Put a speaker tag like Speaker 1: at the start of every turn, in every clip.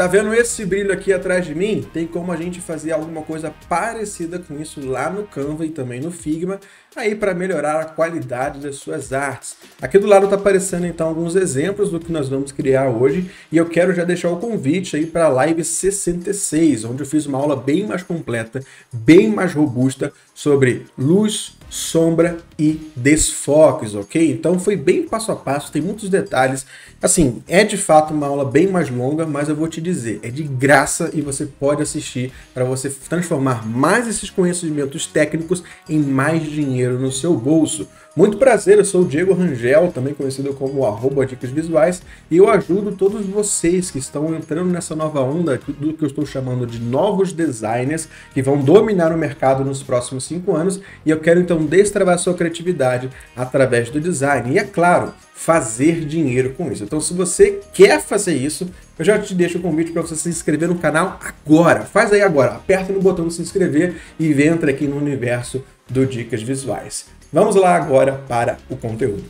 Speaker 1: Está vendo esse brilho aqui atrás de mim? Tem como a gente fazer alguma coisa parecida com isso lá no Canva e também no Figma. Tá aí para melhorar a qualidade das suas artes. Aqui do lado está aparecendo então alguns exemplos do que nós vamos criar hoje e eu quero já deixar o convite aí para a live 66, onde eu fiz uma aula bem mais completa, bem mais robusta sobre luz, sombra e desfoques, ok? Então foi bem passo a passo, tem muitos detalhes. Assim, é de fato uma aula bem mais longa, mas eu vou te dizer, é de graça e você pode assistir para você transformar mais esses conhecimentos técnicos em mais dinheiro dinheiro no seu bolso. Muito prazer, eu sou o Diego Rangel, também conhecido como arroba Dicas Visuais, e eu ajudo todos vocês que estão entrando nessa nova onda do que eu estou chamando de novos designers, que vão dominar o mercado nos próximos cinco anos, e eu quero então destravar sua criatividade através do design. E é claro, fazer dinheiro com isso. Então, se você quer fazer isso, eu já te deixo o convite para você se inscrever no canal agora. Faz aí agora, aperta no botão de se inscrever e entra aqui no universo do Dicas Visuais. Vamos lá agora para o conteúdo.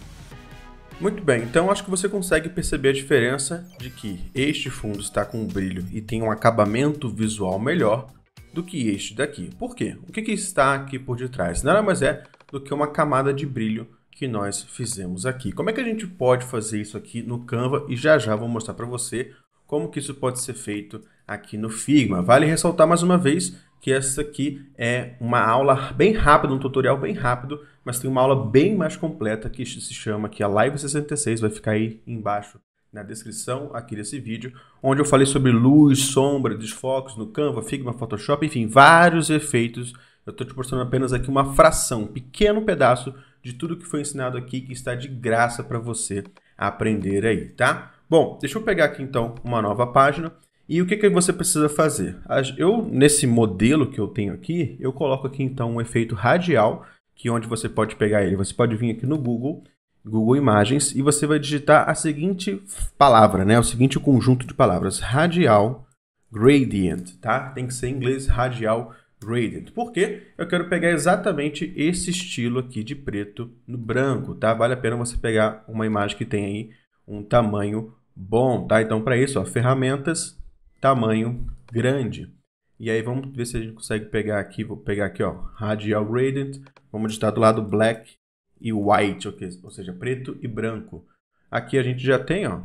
Speaker 1: Muito bem, então acho que você consegue perceber a diferença de que este fundo está com um brilho e tem um acabamento visual melhor do que este daqui. Por quê? O que, que está aqui por detrás? Nada mais é do que uma camada de brilho que nós fizemos aqui. Como é que a gente pode fazer isso aqui no Canva? E já já vou mostrar para você como que isso pode ser feito aqui no Figma. Vale ressaltar mais uma vez que essa aqui é uma aula bem rápida, um tutorial bem rápido, mas tem uma aula bem mais completa que se chama aqui a Live 66, vai ficar aí embaixo na descrição aqui desse vídeo, onde eu falei sobre luz, sombra, desfocos no Canva, Figma, Photoshop, enfim, vários efeitos. Eu estou te mostrando apenas aqui uma fração, um pequeno pedaço de tudo que foi ensinado aqui que está de graça para você aprender aí, tá? Bom, deixa eu pegar aqui então uma nova página e o que, que você precisa fazer? Eu, nesse modelo que eu tenho aqui, eu coloco aqui então um efeito radial, que é onde você pode pegar ele. Você pode vir aqui no Google, Google Imagens, e você vai digitar a seguinte palavra, né? O seguinte conjunto de palavras, radial gradient, tá? Tem que ser em inglês radial gradient. Porque Eu quero pegar exatamente esse estilo aqui de preto no branco, tá? Vale a pena você pegar uma imagem que tem aí um tamanho bom, tá? Então, para isso, ó, ferramentas, tamanho grande. E aí vamos ver se a gente consegue pegar aqui, vou pegar aqui, ó, Radial Gradient, vamos digitar do lado Black e White, ou seja, preto e branco. Aqui a gente já tem, ó,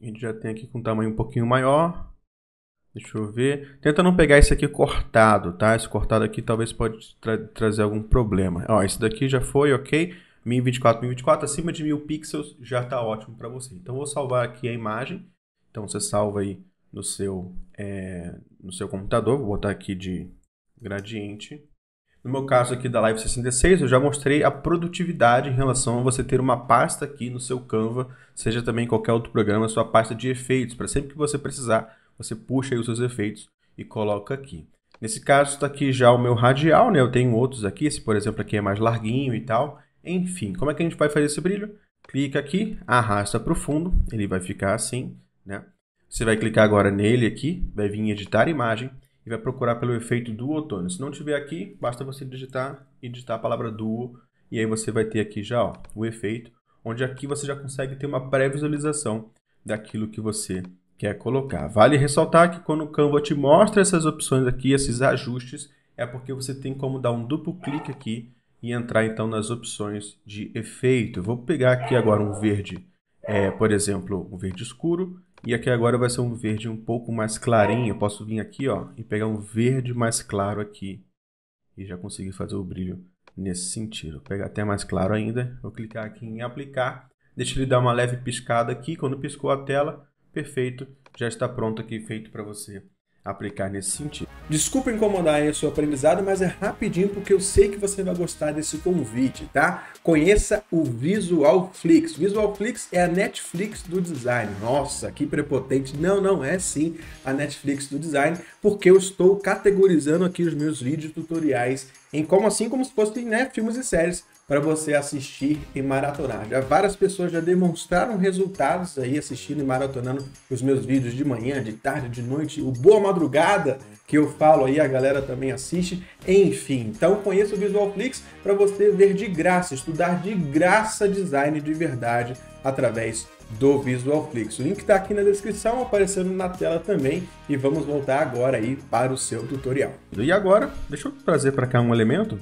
Speaker 1: a gente já tem aqui com tamanho um pouquinho maior. Deixa eu ver. Tenta não pegar esse aqui cortado, tá? Esse cortado aqui talvez pode tra trazer algum problema. Ó, esse daqui já foi, ok? 1024, 1024, acima de 1000 pixels já está ótimo para você. Então, vou salvar aqui a imagem. Então você salva aí no seu, é, no seu computador, vou botar aqui de gradiente. No meu caso aqui da Live 66, eu já mostrei a produtividade em relação a você ter uma pasta aqui no seu Canva, seja também em qualquer outro programa, sua pasta de efeitos, para sempre que você precisar, você puxa aí os seus efeitos e coloca aqui. Nesse caso está aqui já o meu radial, né? Eu tenho outros aqui, esse por exemplo aqui é mais larguinho e tal. Enfim, como é que a gente vai fazer esse brilho? Clica aqui, arrasta para o fundo, ele vai ficar assim. Né? Você vai clicar agora nele aqui, vai vir editar imagem e vai procurar pelo efeito do outono. Se não tiver aqui, basta você digitar e digitar a palavra duo e aí você vai ter aqui já ó, o efeito, onde aqui você já consegue ter uma pré-visualização daquilo que você quer colocar. Vale ressaltar que quando o Canva te mostra essas opções aqui, esses ajustes, é porque você tem como dar um duplo clique aqui e entrar então nas opções de efeito. Eu vou pegar aqui agora um verde, é, por exemplo, um verde escuro, e aqui agora vai ser um verde um pouco mais clarinho. Eu posso vir aqui ó, e pegar um verde mais claro aqui. E já consegui fazer o brilho nesse sentido. Vou pegar até mais claro ainda. Vou clicar aqui em aplicar. Deixa ele dar uma leve piscada aqui. Quando piscou a tela, perfeito. Já está pronto aqui, feito para você aplicar nesse sentido. Desculpa incomodar aí o seu aprendizado, mas é rapidinho porque eu sei que você vai gostar desse convite, tá? Conheça o Visual Flix. Visual Flix é a Netflix do design. Nossa, que prepotente. Não, não é sim a Netflix do design porque eu estou categorizando aqui os meus vídeos tutoriais em como assim como se fosse né, filmes e séries para você assistir e maratonar. Já várias pessoas já demonstraram resultados aí assistindo e maratonando os meus vídeos de manhã, de tarde, de noite, o boa madrugada que eu falo aí, a galera também assiste. Enfim, então conheça o Visualflix para você ver de graça, estudar de graça design de verdade através do Visual Flix. O link está aqui na descrição, aparecendo na tela também, e vamos voltar agora aí para o seu tutorial. E agora, deixa eu trazer para cá um elemento,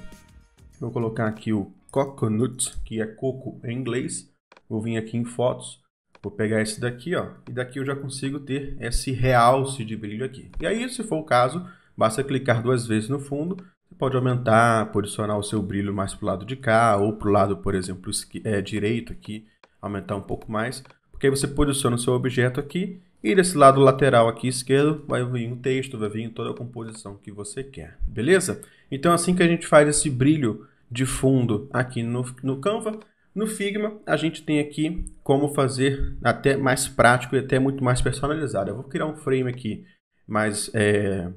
Speaker 1: vou colocar aqui o coconut, que é coco em inglês, vou vir aqui em fotos, Vou pegar esse daqui, ó, e daqui eu já consigo ter esse realce de brilho aqui. E aí, se for o caso, basta clicar duas vezes no fundo. Você pode aumentar, posicionar o seu brilho mais para o lado de cá, ou para o lado, por exemplo, é, direito aqui, aumentar um pouco mais. Porque aí você posiciona o seu objeto aqui e desse lado lateral aqui esquerdo vai vir um texto, vai vir toda a composição que você quer, beleza? Então assim que a gente faz esse brilho de fundo aqui no, no Canva, no Figma a gente tem aqui como fazer até mais prático e até muito mais personalizado. Eu vou criar um frame aqui mais é,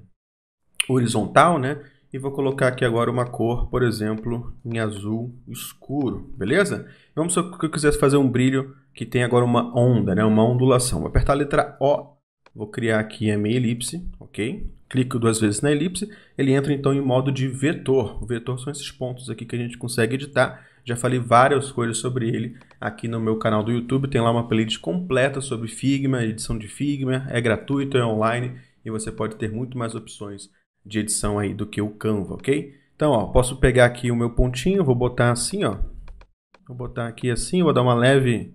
Speaker 1: horizontal, né? E vou colocar aqui agora uma cor, por exemplo, em azul escuro, beleza? Vamos se eu quisesse fazer um brilho que tem agora uma onda, né? uma ondulação. Vou apertar a letra O, vou criar aqui a minha elipse, ok? Clico duas vezes na elipse, ele entra então em modo de vetor. O vetor são esses pontos aqui que a gente consegue editar. Já falei várias coisas sobre ele aqui no meu canal do YouTube. Tem lá uma playlist completa sobre Figma, edição de Figma. É gratuito, é online e você pode ter muito mais opções de edição aí do que o Canva, ok? Então, ó, posso pegar aqui o meu pontinho, vou botar assim, ó. Vou botar aqui assim, vou dar uma leve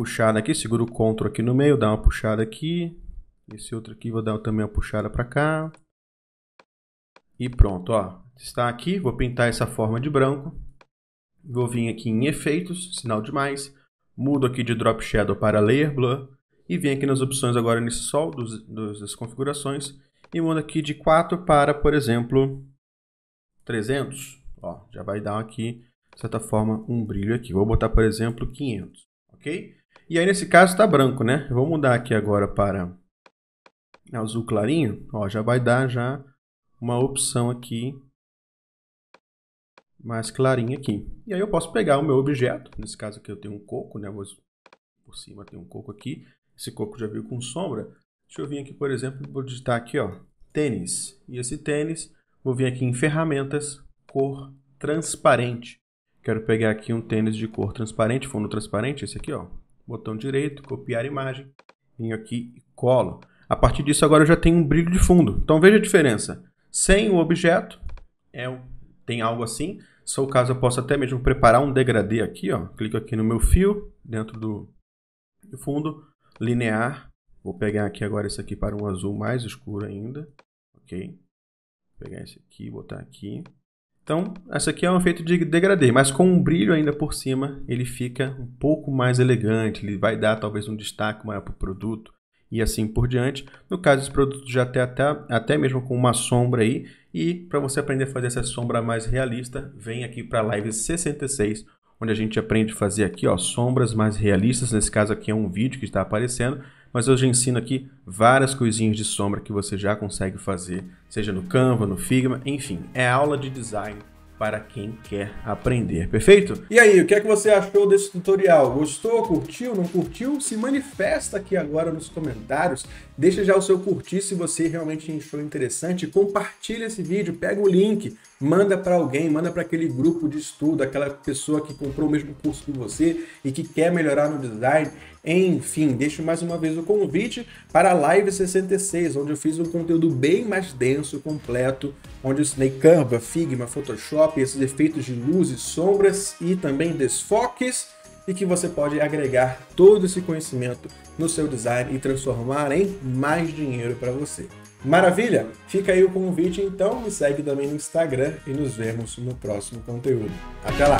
Speaker 1: puxada aqui, seguro o CTRL aqui no meio, dá uma puxada aqui. Esse outro aqui vou dar também uma puxada para cá. E pronto, ó. Está aqui, vou pintar essa forma de branco. Vou vir aqui em efeitos, sinal de mais. Mudo aqui de drop shadow para layer blur. E vim aqui nas opções agora nesse sol dos, dos, das configurações. E mudo aqui de 4 para, por exemplo, 300. Ó, já vai dar aqui, de certa forma, um brilho aqui. Vou botar, por exemplo, 500 ok? E aí nesse caso está branco, né? Eu vou mudar aqui agora para azul clarinho. Ó, já vai dar já uma opção aqui mais clarinha aqui. E aí eu posso pegar o meu objeto, nesse caso aqui eu tenho um coco, né? Vou por cima tem um coco aqui. Esse coco já veio com sombra. Deixa eu vir aqui, por exemplo, vou digitar aqui, ó, tênis. E esse tênis, vou vir aqui em ferramentas, cor transparente. Quero pegar aqui um tênis de cor transparente, fundo transparente, esse aqui, ó, botão direito, copiar imagem, venho aqui e colo. A partir disso agora eu já tenho um brilho de fundo. Então veja a diferença. Sem o objeto, é, tem algo assim. Se for o caso, eu posso até mesmo preparar um degradê aqui. Ó. Clico aqui no meu fio, dentro do, fundo, linear. Vou pegar aqui agora esse aqui para um azul mais escuro ainda. Ok. Vou pegar esse aqui, e botar aqui. Então, essa aqui é um efeito de degradê, mas com um brilho ainda por cima, ele fica um pouco mais elegante, ele vai dar talvez um destaque maior para o produto e assim por diante. No caso, esse produto já tem até, até mesmo com uma sombra aí, e para você aprender a fazer essa sombra mais realista, vem aqui para a live 66, onde a gente aprende a fazer aqui ó, sombras mais realistas, nesse caso aqui é um vídeo que está aparecendo, mas eu já ensino aqui várias coisinhas de sombra que você já consegue fazer, seja no Canva, no Figma, enfim, é aula de design para quem quer aprender, perfeito? E aí, o que é que você achou desse tutorial? Gostou? Curtiu? Não curtiu? Se manifesta aqui agora nos comentários. Deixa já o seu curtir se você realmente achou interessante. Compartilha esse vídeo, pega o link, Manda para alguém, manda para aquele grupo de estudo, aquela pessoa que comprou o mesmo curso que você e que quer melhorar no design. Enfim, deixo mais uma vez o convite para a Live 66, onde eu fiz um conteúdo bem mais denso, completo, onde eu ensinei Canva, Figma, Photoshop, esses efeitos de luzes, sombras e também desfoques e que você pode agregar todo esse conhecimento no seu design e transformar em mais dinheiro para você. Maravilha? Fica aí o convite, então me segue também no Instagram e nos vemos no próximo conteúdo. Até lá!